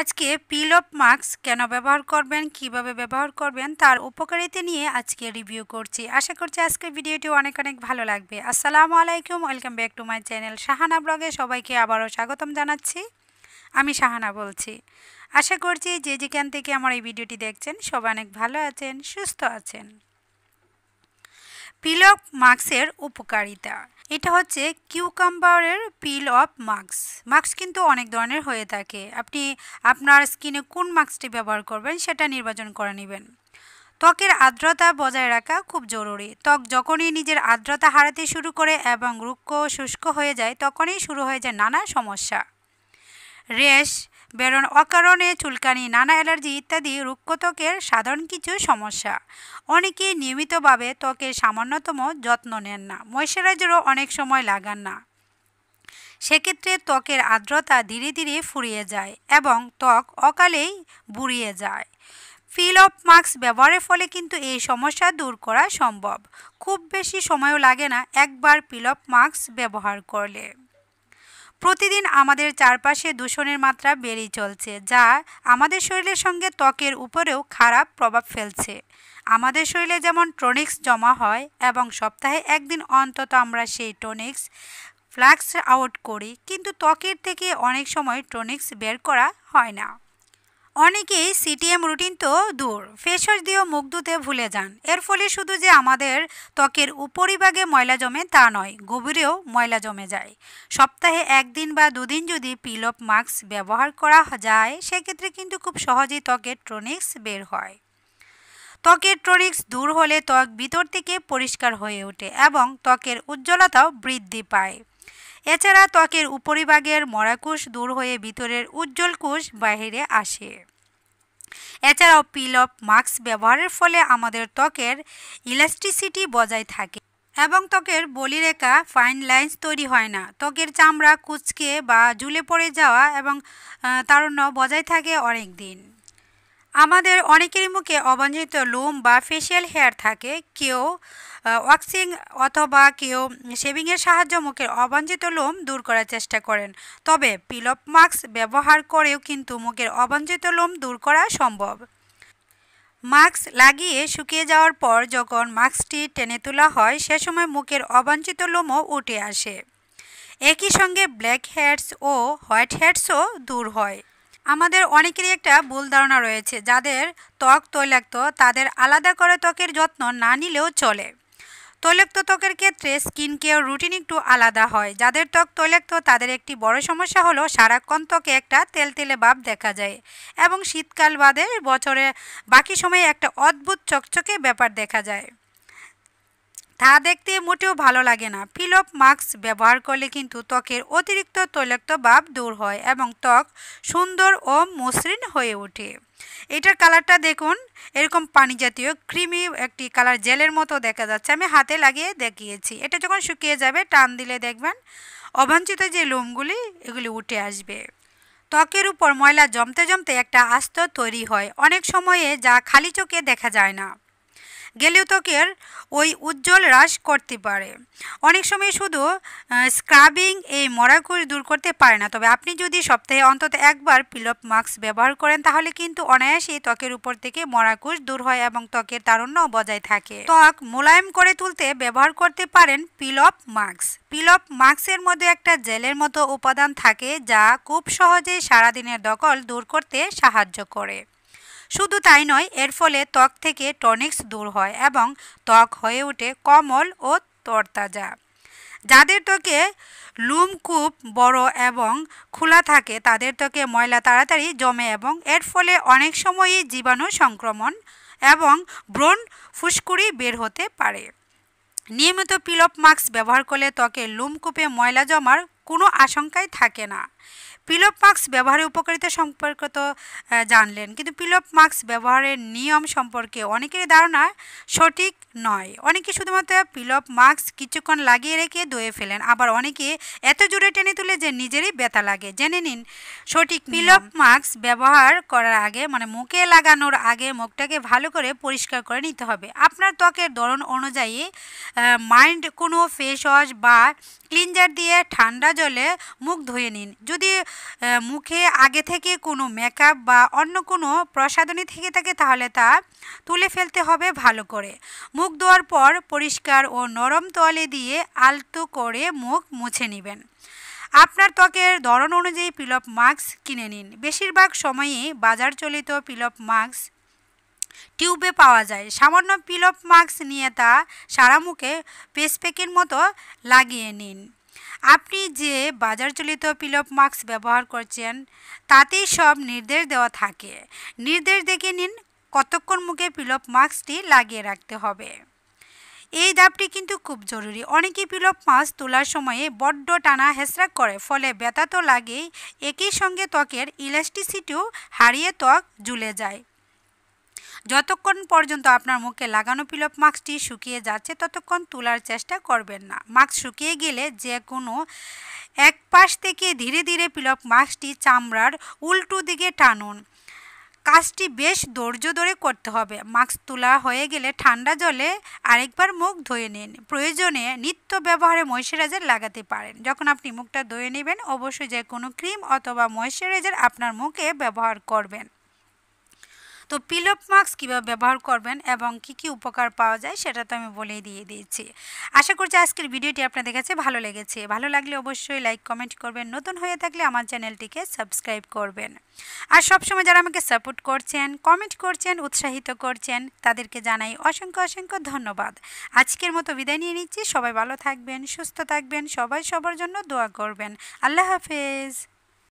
আজকে পিল off mask কেন ব্যবহার করবেন কিভাবে ব্যবহার করবেন তার উপকারিতা নিয়ে আজকে রিভিউ করছি আশা করছি আজকের ভিডিওটি অনেক অনেক ভালো লাগবে আসসালামু আলাইকুম welcome back to my channel Shahana ব্লগে সবাইকে আবারও স্বাগতম জানাচ্ছি আমি শাহানা বলছি আশা করছি যে যেখান থেকে আমার এই ভিডিওটি দেখছেন সবাই অনেক ভালো আছেন সুস্থ আছেন পিল অফ মার্কসের উপকারিতা এটা হচ্ছে কিউকাম্বারের পিল অফ মাস্ক মাস্ক কিন্তু অনেক ধরনের হয়ে থাকে আপনি আপনার স্কিনে কোন মাস্কটি ব্যবহার করবেন সেটা নির্বাচন করে নেবেন ত্বকের আর্দ্রতা বজায় রাখা খুব জরুরি ত্বক যখনই নিজের আর্দ্রতা হারাতে শুরু করে এবং রুক্ষ শুষ্ক হয়ে যায় তখনই শুরু হয়ে যায় নানা সমস্যা রেশ বেরোন অকারণে চুলকানি নানা অ্যালার্জি ইত্যাদি রুক্ষ ত্বকের সাধারণ কিছু সমস্যা অনেকেই নিয়মিতভাবে ত্বকের সামান্যতম যত্ন নেন না ময়শ্চারাইজারও অনেক সময় লাগান না সেক্ষেত্রে ত্বকের আর্দ্রতা ধীরে ধীরে ফুরিয়ে যায় এবং ত্বক অকালেই বুড়িয়ে যায় ফিল অফ মাস্ক ব্যবহারের ফলে কিন্তু এই সমস্যা দূর করা সম্ভব খুব বেশি সময়ও লাগে না একবার ফিল অফ মাস্ক ব্যবহার করলে প্রতিদিন আমাদের চারপাশে দূষণের মাত্রা বেড়েই চলছে যা আমাদের শরীরের সঙ্গে ত্বকের উপরেও খারাপ প্রভাব ফেলছে আমাদের শরীরে যেমন টনিক্স জমা হয় এবং সপ্তাহে একদিন অন্তত আমরা সেই টনিক্স ফ্ল্যাক্স আউট করি কিন্তু ত্বকের থেকে অনেক সময় টনিক্স বের করা হয় না অনেকেই সিটিএম রুটিন তো দূর ফেসওয়াশ দিয়েও মুখ ধুতে ভুলে যান এর ফলে শুধু যে আমাদের ত্বকের উপরিভাগে ময়লা জমে তা নয় গভীরেও ময়লা জমে যায় সপ্তাহে একদিন বা দুদিন যদি পিল অফ মাস্ক ব্যবহার করা যায় সেক্ষেত্রে কিন্তু খুব সহজেই ত্বকের ট্রনিক্স বের হয় ত্বকের ট্রনিক্স দূর হলে ত্বক ভিতর থেকে পরিষ্কার হয়ে ওঠে এবং ত্বকের উজ্জ্বলতাও বৃদ্ধি পায় এছাড়া ত্বকের উপরিভাগের মরাকুশ দূর হয়ে ভিতরের উজ্জ্বল কুশ বাহিরে আসে এছাড়াও পিল অফ মাস্ক ব্যবহারের ফলে আমাদের ত্বকের ইলাস্টিসিটি বজায় থাকে এবং ত্বকের বলিরেখা ফাইন লাইন্স তৈরি হয় না ত্বকের চামড়া কুচকে বা ঝুলে পড়ে যাওয়া এবং তারণ্য বজায় থাকে অনেক দিন আমাদের অনেকেরই মুখে অবাঞ্ছিত লুম বা ফেশিয়াল হেয়ার থাকে কেউ ওয়াক্সিং অথবা কেউ শেভিংয়ের সাহায্য মুখের অবাঞ্ছিত লোম দূর করার চেষ্টা করেন তবে পিলপ মাস্ক ব্যবহার করেও কিন্তু মুখের অবাঞ্ছিত লোম দূর করা সম্ভব মাস্ক লাগিয়ে শুকিয়ে যাওয়ার পর যখন মাস্কটি টেনে তোলা হয় সে সময় মুখের অবাঞ্চিত লোমও উঠে আসে একই সঙ্গে ব্ল্যাক হেডস ও হোয়াইট হেডসও দূর হয় আমাদের অনেকেরই একটা ভুল ধারণা রয়েছে যাদের ত্বক তৈলাক্ত তাদের আলাদা করে ত্বকের যত্ন না নিলেও চলে তৈলাক্ত ত্বকের ক্ষেত্রে স্কিন কেয়ার রুটিন একটু আলাদা হয় যাদের ত্বক তৈলাক্ত তাদের একটি বড় সমস্যা হলো সারাক্ষণ ত্বকে একটা তেলতেলে ভাব দেখা যায় এবং শীতকাল বাদে বছরে বাকি সময়ে একটা অদ্ভুত চকচকে ব্যাপার দেখা যায় তা দেখতে মোটেও ভালো লাগে না ফিলপ মাস্ক ব্যবহার করলে কিন্তু ত্বকের অতিরিক্ত তৈলাক্ত ভাব দূর হয় এবং ত্বক সুন্দর ও মসৃণ হয়ে ওঠে এটার কালারটা দেখুন এরকম পানি জাতীয় ক্রিমি একটি কালার জেলের মতো দেখা যাচ্ছে আমি হাতে লাগিয়ে দেখিয়েছি এটা যখন শুকিয়ে যাবে টান দিলে দেখবেন অবাঞ্ছিত যে লোমগুলি এগুলি উঠে আসবে ত্বকের উপর ময়লা জমতে জমতে একটা আস্ত তৈরি হয় অনেক সময়ে যা খালি চোখে দেখা যায় না গেলেও ত্বকের ওই উজ্জ্বল হ্রাস করতে পারে অনেক সময় শুধু স্ক্রাবিং এই মরাকুষ দূর করতে পারে না তবে আপনি যদি সপ্তাহে অন্তত একবার পিলপ মাস্ক ব্যবহার করেন তাহলে কিন্তু অনায়াসেই ত্বকের উপর থেকে মরাকুশ দূর হয় এবং ত্বকের তারুণ্য বজায় থাকে ত্বক মোলায়েম করে তুলতে ব্যবহার করতে পারেন পিলপ মাস্ক পিলপ মাস্কের মধ্যে একটা জেলের মতো উপাদান থাকে যা খুব সহজে সারাদিনের দখল দূর করতে সাহায্য করে শুধু তাই নয় এর ফলে ত্বক থেকে টনিক্স দূর হয় এবং ত্বক হয়ে ওঠে কমল ও তরতাজা যাদের ত্বকে লুমকূপ বড় এবং খোলা থাকে তাদের ত্বকে ময়লা তাড়াতাড়ি জমে এবং এর ফলে অনেক সময়ই জীবাণু সংক্রমণ এবং ব্রণ ফুসকুড়ি বের হতে পারে নিয়মিত পিলপ মাস্ক ব্যবহার করলে ত্বকে লুমকূপে ময়লা জমার কোনো আশঙ্কাই থাকে না পিলপ মাস্ক ব্যবহারের উপকারিতা সম্পর্কে তো জানলেন কিন্তু পিলপ মাস্ক ব্যবহারের নিয়ম সম্পর্কে অনেকের ধারণা সঠিক নয় অনেকে শুধুমাত্র পিলপ মাস্ক কিছুক্ষণ লাগিয়ে রেখে ধুয়ে ফেলেন আবার অনেকে এত জুড়ে টেনে তুলে যে নিজেরই ব্যথা লাগে জেনে নিন সঠিক পিলপ মাস্ক ব্যবহার করার আগে মানে মুখে লাগানোর আগে মুখটাকে ভালো করে পরিষ্কার করে নিতে হবে আপনার ত্বকের ধরন অনুযায়ী মাইন্ড কোনো ফেস ওয়াশ বা ক্লিনজার দিয়ে ঠান্ডা জলে মুখ ধুয়ে নিন যদি মুখে আগে থেকে কোনো মেকআপ বা অন্য কোনো প্রসাধনী থেকে থাকে তাহলে তা তুলে ফেলতে হবে ভালো করে মুখ ধোয়ার পর পরিষ্কার ও নরম তলে দিয়ে আলতো করে মুখ মুছে নেবেন আপনার ত্বকের ধরন অনুযায়ী পিলপ মাস্ক কিনে নিন বেশিরভাগ সময়ে বাজার চলিত পিলপ মাস্ক টিউবে পাওয়া যায় সামান্য পিলপ মাস্ক নিয়ে তা সারা মুখে পেসপেকের মতো লাগিয়ে নিন আপনি যে বাজারচলিত পিলপ মাস্ক ব্যবহার করছেন তাতেই সব নির্দেশ দেওয়া থাকে নির্দেশ দেখে নিন কতক্ষণ মুখে পিলপ মাস্কটি লাগিয়ে রাখতে হবে এই দাবটি কিন্তু খুব জরুরি অনেকে পিলপ মাস্ক তোলার সময়ে বড্ড টানা হেসরাক করে ফলে ব্যথা তো লাগেই একই সঙ্গে ত্বকের ইলাস্টিসিটিও হারিয়ে ত্বক জুলে যায় যতক্ষণ পর্যন্ত আপনার মুখে লাগানো পিলপ মাস্কটি শুকিয়ে যাচ্ছে ততক্ষণ তোলার চেষ্টা করবেন না মাস্ক শুকিয়ে গেলে যে কোনো এক পাশ থেকে ধীরে ধীরে পিলপ মাস্কটি চামড়ার উল্টো দিকে টানুন কাজটি বেশ ধৈর্য ধরে করতে হবে মাস্ক তোলা হয়ে গেলে ঠান্ডা জলে আরেকবার মুখ ধুয়ে নিন প্রয়োজনে নিত্য ব্যবহারে ময়েশ্চারাইজার লাগাতে পারেন যখন আপনি মুখটা ধুয়ে নেবেন অবশ্যই যে কোনো ক্রিম অথবা ময়শ্চারাইজার আপনার মুখে ব্যবহার করবেন তো পিল মাস্ক কীভাবে ব্যবহার করবেন এবং কি কি উপকার পাওয়া যায় সেটা তো আমি বলেই দিয়ে দিয়েছি আশা করছি আজকের ভিডিওটি আপনাদের কাছে ভালো লেগেছে ভালো লাগলে অবশ্যই লাইক কমেন্ট করবেন নতুন হয়ে থাকলে আমার চ্যানেলটিকে সাবস্ক্রাইব করবেন আর সবসময় যারা আমাকে সাপোর্ট করছেন কমেন্ট করছেন উৎসাহিত করছেন তাদেরকে জানাই অসংখ্য অসংখ্য ধন্যবাদ আজকের মতো বিদায় নিয়ে নিচ্ছি সবাই ভালো থাকবেন সুস্থ থাকবেন সবাই সবার জন্য দোয়া করবেন আল্লাহ হাফেজ